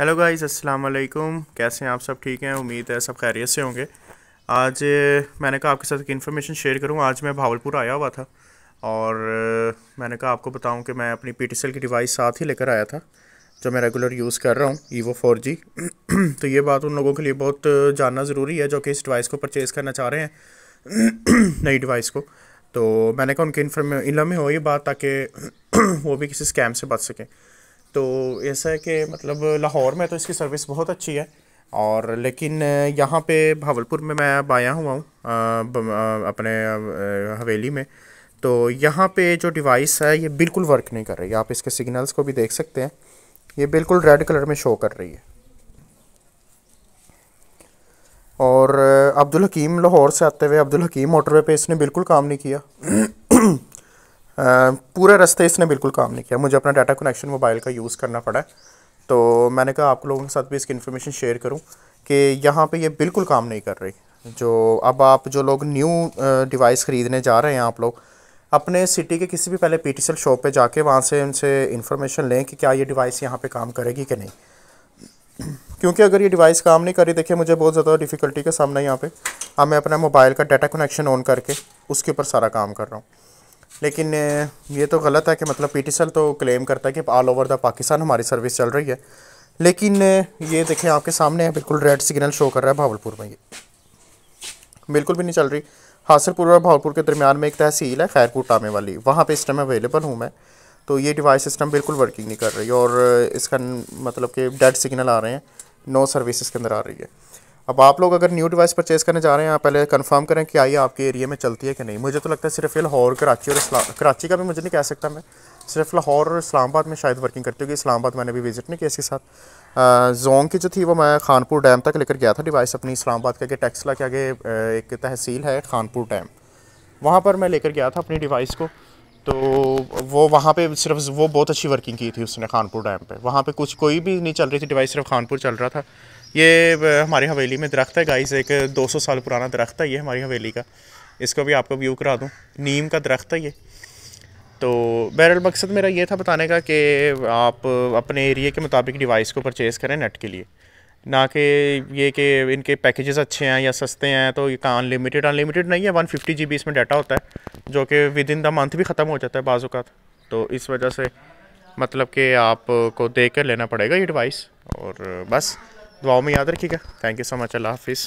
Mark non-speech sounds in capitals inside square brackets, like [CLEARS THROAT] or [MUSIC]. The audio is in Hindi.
हेलो गाइस अस्सलाम वालेकुम कैसे हैं आप सब ठीक हैं उम्मीद है सब खैरियत से होंगे आज मैंने कहा आपके साथ एक इन्फॉर्मेशन शेयर करूं आज मैं भावलपुर आया हुआ था और मैंने कहा आपको बताऊं कि मैं अपनी पी की डिवाइस साथ ही लेकर आया था जो मैं रेगुलर यूज़ कर रहा हूँ ईवो फोर तो ये बात उन लोगों के लिए बहुत जानना ज़रूरी है जो कि इस डिवाइस को परचेज़ करना चाह रहे हैं [CLEARS THROAT] नई डिवाइस को तो मैंने कहा उनके इन्फॉर्मे इलम हो ये बात ताकि [CLEARS THROAT] वो भी किसी स्कैम से बच सकें तो ऐसा है कि मतलब लाहौर में तो इसकी सर्विस बहुत अच्छी है और लेकिन यहाँ पे भावलपुर में मैं अब आया हुआ हूँ अपने हवेली में तो यहाँ पे जो डिवाइस है ये बिल्कुल वर्क नहीं कर रही आप इसके सिग्नल्स को भी देख सकते हैं ये बिल्कुल रेड कलर में शो कर रही है और अब्दुल हकीम लाहौर से आते हुए अब्दुल हकीम मोटरवे पे इसने बिल्कुल काम नहीं किया पूरा रास्ते इसने बिल्कुल काम नहीं किया मुझे अपना डाटा कनेक्शन मोबाइल का यूज़ करना पड़ा तो मैंने कहा आप लोगों के साथ भी इसकी इन्फॉर्मेशन शेयर करूँ कि यहाँ पर ये बिल्कुल काम नहीं कर रही जो अब आप जो लोग न्यू डिवाइस ख़रीदने जा रहे हैं आप लोग अपने सिटी के किसी भी पहले पी टी शॉप पर जाके वहाँ से उनसे इन्फॉर्मेशन लें कि क्या ये डिवाइस यहाँ पर काम करेगी कि नहीं क्योंकि अगर ये डिवाइस काम नहीं करी देखिए मुझे बहुत ज़्यादा डिफ़िकल्टी का सामना यहाँ पे अब मैं अपना मोबाइल का डाटा कनेक्शन ऑन करके उसके ऊपर सारा काम कर रहा हूँ लेकिन ये तो गलत है कि मतलब पी तो क्लेम करता है कि ऑल ओवर द पाकिस्तान हमारी सर्विस चल रही है लेकिन ये देखें आपके सामने है बिल्कुल रेड सिग्नल शो कर रहा है भावलपुर में ये बिल्कुल भी नहीं चल रही हासिलपुर और भावलपुर के दरमियान में एक तहसील है खैरकूट आने वाली वहाँ पे इस टाइम अवेलेबल हूँ मैं तो ये डिवाइस सिस्टम बिल्कुल वर्किंग नहीं कर रही और इसका मतलब कि डेड सिग्नल आ रहे हैं नो सर्विस इसके अंदर आ रही है अब आप लोग अगर न्यू डिवाइस परचेज़ करने जा रहे हैं आप पहले कंफर्म करें कि आइए आपके एरिया में चलती है कि नहीं मुझे तो लगता है सिर्फ लाहौर कराची और कराची का भी मुझे नहीं कह सकता मैं सिर्फ लाहौर और इस्लामाबाद में शायद वर्किंग करती कि इस्लामाबाद मैंने भी विज़िट नहीं किया इसके साथ जोंग की जो थी वो मैं खानपुर डैम तक लेकर गया था डिवाइस अपनी इस्लामाबाद के आगे टैक्सला के आगे एक तहसील है खानपुर डैम वहाँ पर मैं लेकर गया था अपनी डिवाइस को तो वो वहाँ पे सिर्फ वो बहुत अच्छी वर्किंग की थी उसने खानपुर डैम पे वहाँ पे कुछ कोई भी नहीं चल रही थी डिवाइस सिर्फ खानपुर चल रहा था ये हमारी हवेली में दरख्त है गाइस एक 200 साल पुराना दरख्त है ये हमारी हवेली का इसको भी आपको व्यू करा दूँ नीम का दरख्त है ये तो बहरल मकसद मेरा ये था बताने का कि आप अपने एरिए के मुताबिक डिवाइस को परचेज़ करें नेट के लिए ना कि ये कि इनके पैकेजेस अच्छे हैं या सस्ते हैं तो ये कहाँ अनलिमिटेड अनलिमिटेड नहीं है वन फिफ्टी जी बी इसमें डाटा होता है जो कि विद इन द मंथ भी ख़त्म हो जाता है बाज़ तो इस वजह से मतलब कि आपको देख कर लेना पड़ेगा ये डिवाइस और बस दुआओं में याद रखिएगा थैंक यू सो मच अल्लाह हाफिज़